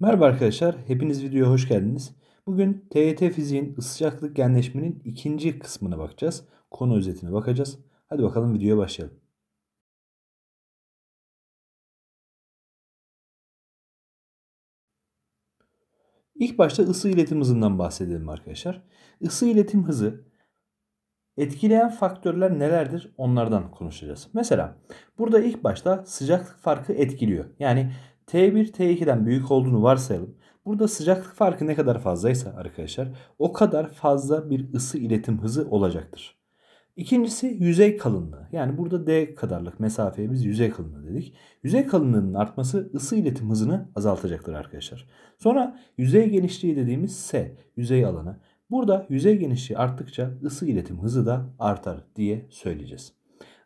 Merhaba arkadaşlar, hepiniz videoya hoş geldiniz. Bugün TET fiziğin sıcaklık genleşmenin ikinci kısmına bakacağız. Konu özetine bakacağız. Hadi bakalım videoya başlayalım. İlk başta ısı iletim hızından bahsedelim arkadaşlar. Isı iletim hızı etkileyen faktörler nelerdir onlardan konuşacağız. Mesela burada ilk başta sıcaklık farkı etkiliyor. Yani T1 T2'den büyük olduğunu varsayalım. Burada sıcaklık farkı ne kadar fazlaysa arkadaşlar o kadar fazla bir ısı iletim hızı olacaktır. İkincisi yüzey kalınlığı. Yani burada D kadarlık mesafeye biz yüzey kalınlığı dedik. Yüzey kalınlığının artması ısı iletim hızını azaltacaktır arkadaşlar. Sonra yüzey genişliği dediğimiz S, yüzey alanı. Burada yüzey genişliği arttıkça ısı iletim hızı da artar diye söyleyeceğiz.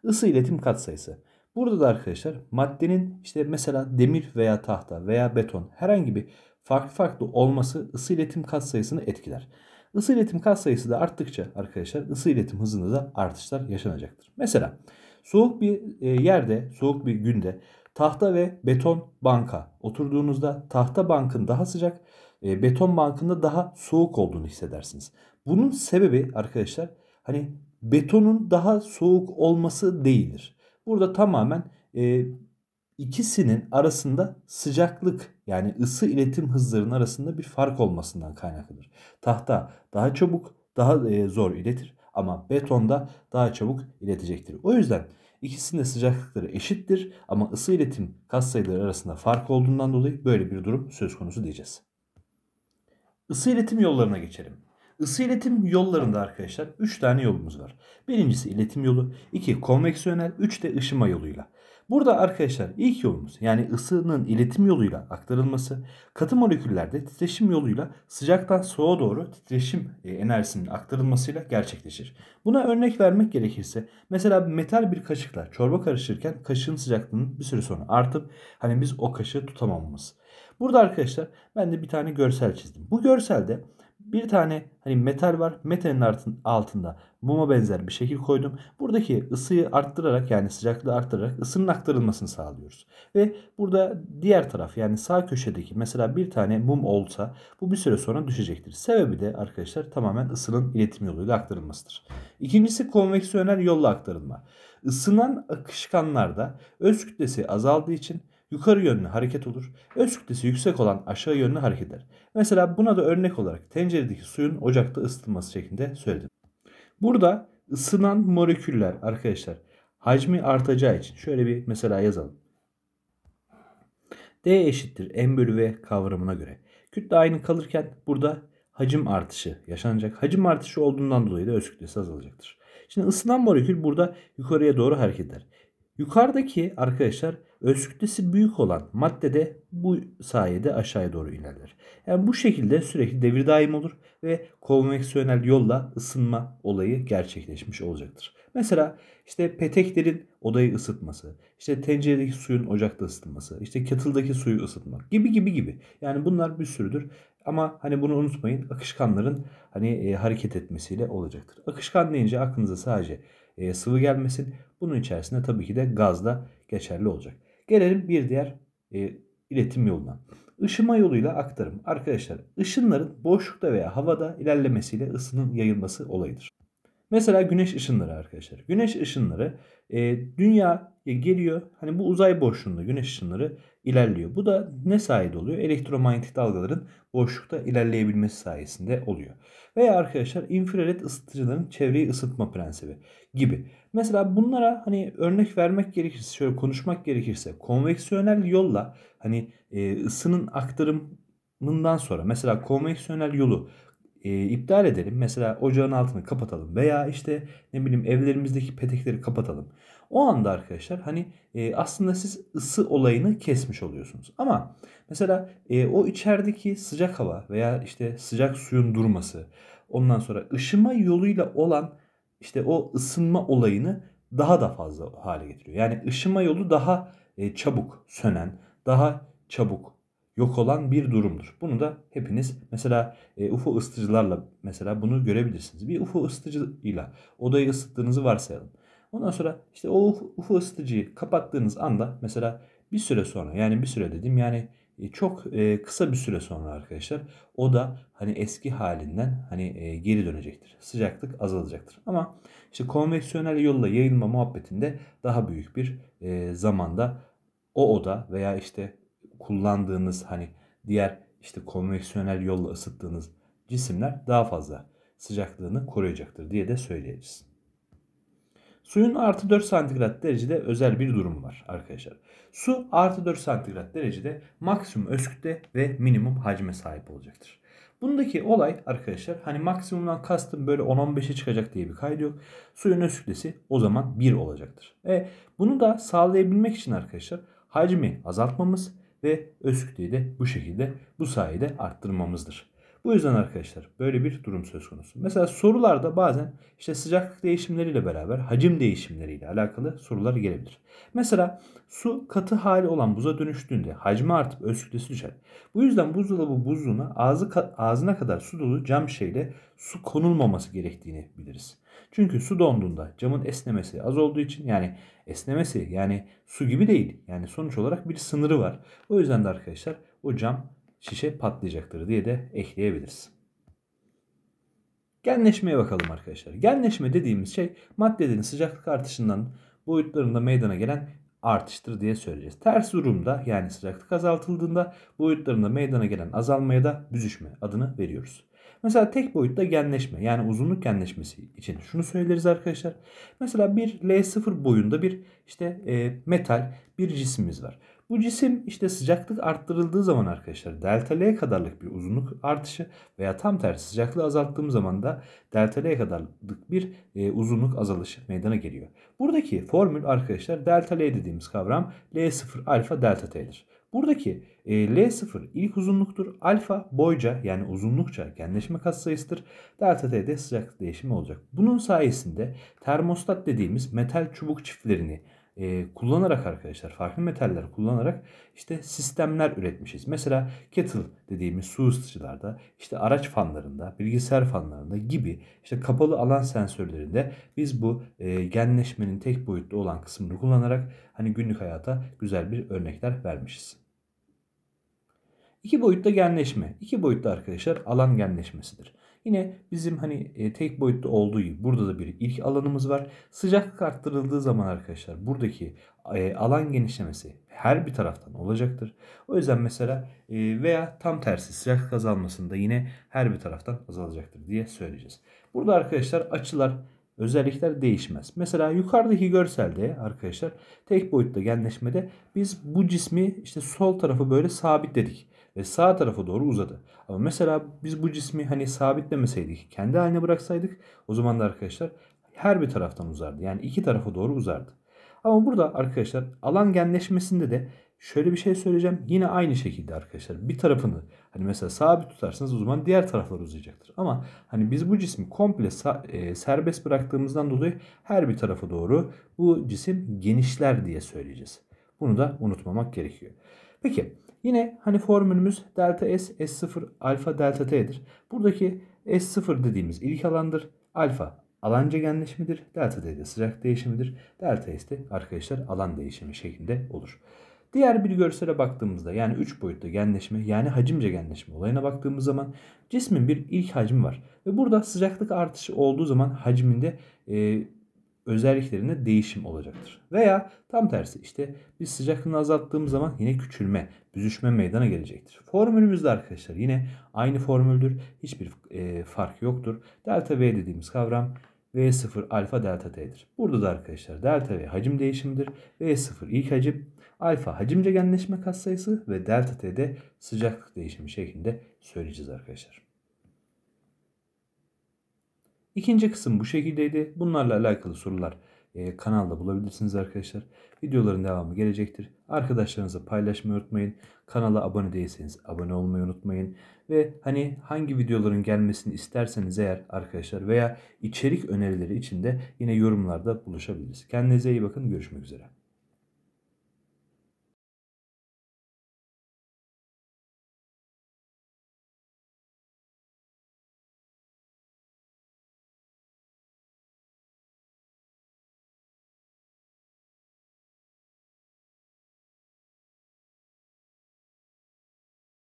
Isı iletim katsayısı. Burada da arkadaşlar maddenin işte mesela demir veya tahta veya beton herhangi bir farklı farklı olması ısı iletim katsayısını etkiler. Isı iletim katsayısı da arttıkça arkadaşlar ısı iletim hızında da artışlar yaşanacaktır. Mesela soğuk bir e, yerde, soğuk bir günde tahta ve beton banka oturduğunuzda tahta bankın daha sıcak, e, beton bankında daha soğuk olduğunu hissedersiniz. Bunun sebebi arkadaşlar hani betonun daha soğuk olması değildir. Burada tamamen e, ikisinin arasında sıcaklık yani ısı iletim hızlarının arasında bir fark olmasından kaynaklıdır. Tahta daha çabuk daha e, zor iletir ama betonda daha çabuk iletecektir. O yüzden ikisinin de sıcaklıkları eşittir ama ısı iletim kas sayıları arasında fark olduğundan dolayı böyle bir durum söz konusu diyeceğiz. Isı iletim yollarına geçelim. Isı iletim yollarında arkadaşlar 3 tane yolumuz var. Birincisi iletim yolu, 2 konveksiyonel, 3 de ışıma yoluyla. Burada arkadaşlar ilk yolumuz yani ısının iletim yoluyla aktarılması, katı moleküllerde titreşim yoluyla sıcaktan soğuğa doğru titreşim e, enerjisinin aktarılmasıyla gerçekleşir. Buna örnek vermek gerekirse mesela metal bir kaşıkla çorba karışırken kaşığın sıcaklığının bir süre sonra artıp hani biz o kaşığı tutamamamız. Burada arkadaşlar ben de bir tane görsel çizdim. Bu görselde bir tane hani metal var. Metalin altında muma benzer bir şekil koydum. Buradaki ısıyı arttırarak yani sıcaklığı arttırarak ısının aktarılmasını sağlıyoruz. Ve burada diğer taraf yani sağ köşedeki mesela bir tane mum olsa bu bir süre sonra düşecektir. Sebebi de arkadaşlar tamamen ısının iletim yoluyla aktarılmasıdır. İkincisi konveksiyonel yolla aktarılma. Isınan akışkanlarda öz kütlesi azaldığı için yukarı yönlü hareket olur. Öz kütlesi yüksek olan aşağı yönlü hareket eder. Mesela buna da örnek olarak tenceredeki suyun ocakta ısıtılması şeklinde söyledim. Burada ısınan moleküller arkadaşlar hacmi artacağı için şöyle bir mesela yazalım. D eşittir m bölü v kavramına göre. Kütle aynı kalırken burada hacim artışı yaşanacak. Hacim artışı olduğundan dolayı da öz kütlesi azalacaktır. Şimdi ısınan molekül burada yukarıya doğru hareket eder. Yukarıdaki arkadaşlar öz kütlesi büyük olan madde de bu sayede aşağıya doğru ilerler. Yani bu şekilde sürekli devir daim olur ve konveksiyonel yolla ısınma olayı gerçekleşmiş olacaktır. Mesela işte peteklerin odayı ısıtması, işte tenceredeki suyun ocakta ısıtılması, işte kettle'daki suyu ısıtmak gibi gibi gibi. Yani bunlar bir sürüdür. Ama hani bunu unutmayın akışkanların hani e, hareket etmesiyle olacaktır. Akışkan deyince aklınıza sadece e, sıvı gelmesin. Bunun içerisinde tabii ki de gaz da geçerli olacak. Gelelim bir diğer e, iletim yoluna. Işıma yoluyla aktarım. Arkadaşlar ışınların boşlukta veya havada ilerlemesiyle ısının yayılması olayıdır. Mesela güneş ışınları arkadaşlar. Güneş ışınları e, dünya geliyor. Hani bu uzay boşluğunda güneş ışınları ilerliyor. Bu da ne sayede oluyor? Elektromanyetik dalgaların boşlukta ilerleyebilmesi sayesinde oluyor. Veya arkadaşlar infrared ısıtıcıların çevreyi ısıtma prensibi gibi. Mesela bunlara hani örnek vermek gerekirse, şöyle konuşmak gerekirse konveksiyonel yolla hani e, ısının aktarımından sonra mesela konveksiyonel yolu e, iptal edelim. Mesela ocağın altını kapatalım veya işte ne bileyim evlerimizdeki petekleri kapatalım. O anda arkadaşlar hani e, aslında siz ısı olayını kesmiş oluyorsunuz. Ama mesela e, o içerideki sıcak hava veya işte sıcak suyun durması ondan sonra ışıma yoluyla olan işte o ısınma olayını daha da fazla hale getiriyor. Yani ışıma yolu daha e, çabuk sönen, daha çabuk yok olan bir durumdur. Bunu da hepiniz mesela e, UFO ısıtıcılarla mesela bunu görebilirsiniz. Bir UFO ısıtıcıyla odayı ısıttığınızı varsayalım. Ondan sonra işte o UFO ısıtıcıyı kapattığınız anda mesela bir süre sonra yani bir süre dedim yani e, çok e, kısa bir süre sonra arkadaşlar o da hani eski halinden hani e, geri dönecektir. Sıcaklık azalacaktır. Ama işte konveksiyonel yolla yayılma muhabbetinde daha büyük bir zamanda o oda veya işte kullandığınız hani diğer işte konveksiyonel yolla ısıttığınız cisimler daha fazla sıcaklığını koruyacaktır diye de söyleyebiliriz. Suyun artı 4 santigrat derecede özel bir durum var arkadaşlar. Su artı 4 santigrat derecede maksimum özkütle ve minimum hacme sahip olacaktır. Bundaki olay arkadaşlar hani maksimumdan kastım böyle 10-15'e çıkacak diye bir kaydı yok. Suyun öz o zaman 1 olacaktır. E bunu da sağlayabilmek için arkadaşlar hacmi azaltmamız ve öz kütleyi de bu şekilde bu sayede arttırmamızdır. Bu yüzden arkadaşlar böyle bir durum söz konusu. Mesela sorularda bazen işte sıcaklık değişimleriyle beraber hacim değişimleriyle alakalı sorular gelebilir. Mesela su katı hali olan buza dönüştüğünde hacmi artıp öz kütlesi düşer. Bu yüzden buzdolabı buzluğuna ağzı, ağzına kadar su dolu cam şeyle su konulmaması gerektiğini biliriz. Çünkü su donduğunda camın esnemesi az olduğu için yani esnemesi yani su gibi değil. Yani sonuç olarak bir sınırı var. O yüzden de arkadaşlar o cam şişe patlayacaktır diye de ekleyebiliriz. Genleşmeye bakalım arkadaşlar. Genleşme dediğimiz şey maddelerin sıcaklık artışından boyutlarında meydana gelen artıştır diye söyleyeceğiz. Ters durumda yani sıcaklık azaltıldığında boyutlarında meydana gelen azalmaya da büzüşme adını veriyoruz. Mesela tek boyutta genleşme yani uzunluk genleşmesi için şunu söyleriz arkadaşlar. Mesela bir L0 boyunda bir işte e, metal bir cismimiz var. Bu cisim işte sıcaklık arttırıldığı zaman arkadaşlar delta L kadarlık bir uzunluk artışı veya tam tersi sıcaklığı azalttığım zaman da delta L kadarlık bir e, uzunluk azalışı meydana geliyor. Buradaki formül arkadaşlar delta L dediğimiz kavram L0 alfa delta T'dir. Buradaki e, L0 ilk uzunluktur. Alfa boyca yani uzunlukça genleşme katsayısıdır. Delta T'de sıcaklık değişimi olacak. Bunun sayesinde termostat dediğimiz metal çubuk çiftlerini e, kullanarak arkadaşlar farklı metaller kullanarak işte sistemler üretmişiz. Mesela kettle dediğimiz su ısıtıcılarda işte araç fanlarında bilgisayar fanlarında gibi işte kapalı alan sensörlerinde biz bu e, genleşmenin tek boyutlu olan kısmını kullanarak hani günlük hayata güzel bir örnekler vermişiz. İki boyutta genleşme. İki boyutta arkadaşlar alan genleşmesidir. Yine bizim hani e, tek boyutlu olduğu gibi burada da bir ilk alanımız var. Sıcaklık arttırıldığı zaman arkadaşlar buradaki e, alan genişlemesi her bir taraftan olacaktır. O yüzden mesela e, veya tam tersi sıcaklık azalmasında yine her bir taraftan azalacaktır diye söyleyeceğiz. Burada arkadaşlar açılar özellikler değişmez. Mesela yukarıdaki görselde arkadaşlar tek boyutlu genleşmede biz bu cismi işte sol tarafı böyle sabit dedik ve sağ tarafa doğru uzadı. Ama mesela biz bu cismi hani sabitlemeseydik, kendi haline bıraksaydık o zaman da arkadaşlar her bir taraftan uzardı. Yani iki tarafa doğru uzardı. Ama burada arkadaşlar alan genleşmesinde de şöyle bir şey söyleyeceğim. Yine aynı şekilde arkadaşlar bir tarafını hani mesela sabit tutarsanız o zaman diğer taraflar uzayacaktır. Ama hani biz bu cismi komple e, serbest bıraktığımızdan dolayı her bir tarafa doğru bu cisim genişler diye söyleyeceğiz. Bunu da unutmamak gerekiyor. Peki yine hani formülümüz delta S S0 alfa delta T'dir. Buradaki S0 dediğimiz ilk alandır. Alfa alan genleşimidir. Delta T de sıcak değişimidir. Delta S de arkadaşlar alan değişimi şeklinde olur. Diğer bir görsele baktığımızda yani 3 boyutta genleşme yani hacimce genleşme olayına baktığımız zaman cismin bir ilk hacmi var. Ve burada sıcaklık artışı olduğu zaman hacminde e, özelliklerinde değişim olacaktır. Veya tam tersi işte biz sıcaklığını azalttığımız zaman yine küçülme, büzüşme meydana gelecektir. Formülümüzde arkadaşlar yine aynı formüldür. Hiçbir e, fark yoktur. Delta V dediğimiz kavram V0 alfa delta T'dir. Burada da arkadaşlar delta V hacim değişimidir. V0 ilk hacim, alfa hacimce cegenleşme katsayısı ve delta T'de sıcaklık değişimi şeklinde söyleyeceğiz arkadaşlar. İkinci kısım bu şekildeydi. Bunlarla alakalı sorular e, kanalda bulabilirsiniz arkadaşlar. Videoların devamı gelecektir. Arkadaşlarınıza paylaşmayı unutmayın. Kanala abone değilseniz abone olmayı unutmayın. Ve hani hangi videoların gelmesini isterseniz eğer arkadaşlar veya içerik önerileri için de yine yorumlarda buluşabiliriz. Kendinize iyi bakın. Görüşmek üzere.